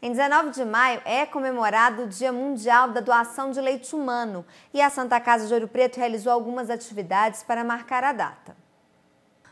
Em 19 de maio é comemorado o Dia Mundial da Doação de Leite Humano e a Santa Casa de Ouro Preto realizou algumas atividades para marcar a data.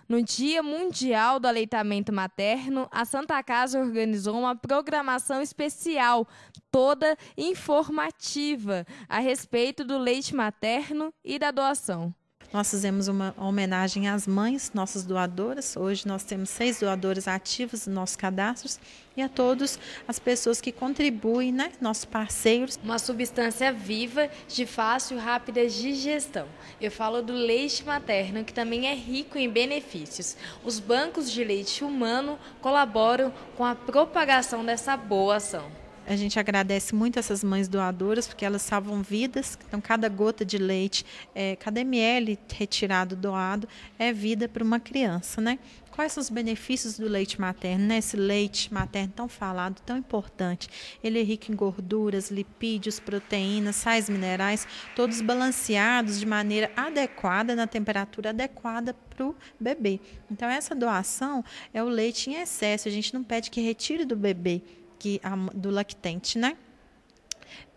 No Dia Mundial do Aleitamento Materno, a Santa Casa organizou uma programação especial, toda informativa, a respeito do leite materno e da doação. Nós fizemos uma homenagem às mães, nossas doadoras. Hoje nós temos seis doadoras ativas nos nossos cadastros e a todas as pessoas que contribuem, né? nossos parceiros. Uma substância viva, de fácil e rápida digestão. Eu falo do leite materno, que também é rico em benefícios. Os bancos de leite humano colaboram com a propagação dessa boa ação. A gente agradece muito essas mães doadoras, porque elas salvam vidas. Então, cada gota de leite, é, cada ml retirado, doado, é vida para uma criança, né? Quais são os benefícios do leite materno? Né? Esse leite materno tão falado, tão importante. Ele é rico em gorduras, lipídios, proteínas, sais minerais, todos balanceados de maneira adequada, na temperatura adequada para o bebê. Então, essa doação é o leite em excesso. A gente não pede que retire do bebê que, do lactente, né?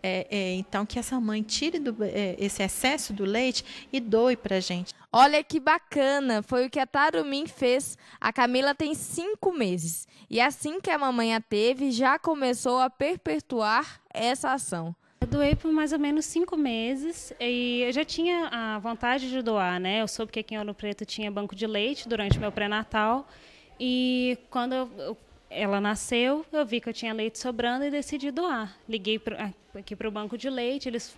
É, é, então, que essa mãe tire do, é, esse excesso do leite e doe para gente. Olha que bacana! Foi o que a Tarumin fez. A Camila tem cinco meses. E assim que a mamãe a teve, já começou a perpetuar essa ação. Eu doei por mais ou menos cinco meses e eu já tinha a vontade de doar, né? Eu soube que aqui em Ouro Preto tinha banco de leite durante meu pré-natal. E quando eu ela nasceu, eu vi que eu tinha leite sobrando e decidi doar. Liguei pro, ah, aqui para o banco de leite, eles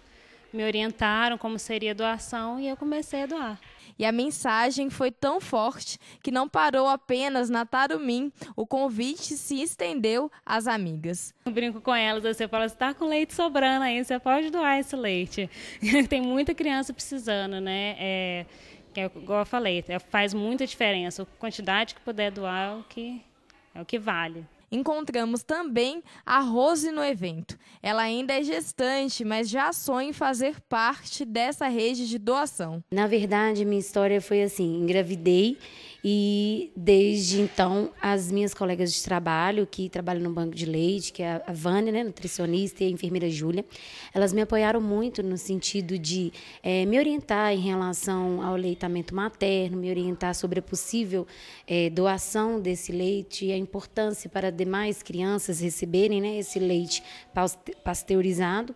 me orientaram como seria a doação e eu comecei a doar. E a mensagem foi tão forte que não parou apenas na Tarumim, o convite se estendeu às amigas. Eu brinco com elas, assim, você fala, você está com leite sobrando aí, você pode doar esse leite. Tem muita criança precisando, né? É, é, igual eu falei, é, faz muita diferença. A quantidade que puder doar é o que é o que vale. Encontramos também a Rose no evento. Ela ainda é gestante, mas já sonha em fazer parte dessa rede de doação. Na verdade, minha história foi assim: engravidei e desde então, as minhas colegas de trabalho, que trabalham no banco de leite, que é a Vânia, né, nutricionista, e a enfermeira Júlia, elas me apoiaram muito no sentido de é, me orientar em relação ao leitamento materno, me orientar sobre a possível é, doação desse leite e a importância para demais crianças receberem né, esse leite pasteurizado.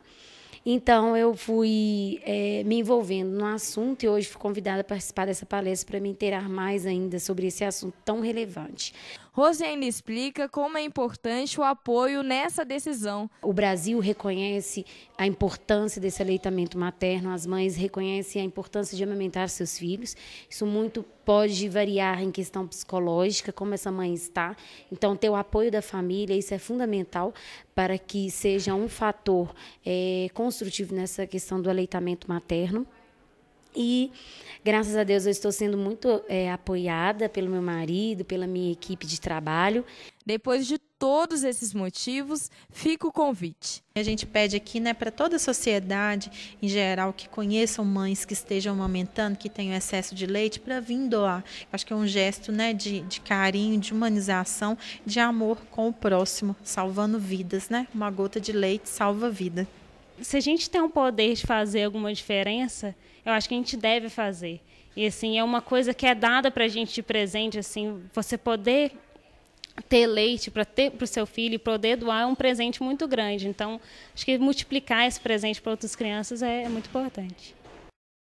Então, eu fui é, me envolvendo no assunto e hoje fui convidada a participar dessa palestra para me inteirar mais ainda sobre esse assunto tão relevante. Rosiane explica como é importante o apoio nessa decisão. O Brasil reconhece a importância desse aleitamento materno, as mães reconhecem a importância de amamentar seus filhos. Isso muito pode variar em questão psicológica, como essa mãe está. Então, ter o apoio da família, isso é fundamental para que seja um fator é, construtivo nessa questão do aleitamento materno. E graças a Deus eu estou sendo muito é, apoiada pelo meu marido, pela minha equipe de trabalho. Depois de todos esses motivos, fica o convite. A gente pede aqui, né, para toda a sociedade em geral que conheçam mães que estejam amamentando, que tenham excesso de leite, para vir doar. Acho que é um gesto, né, de, de carinho, de humanização, de amor com o próximo, salvando vidas, né? Uma gota de leite salva vida se a gente tem o poder de fazer alguma diferença, eu acho que a gente deve fazer. E assim, é uma coisa que é dada para a gente de presente, assim, você poder ter leite para ter para o seu filho e poder doar é um presente muito grande. Então, acho que multiplicar esse presente para outras crianças é, é muito importante.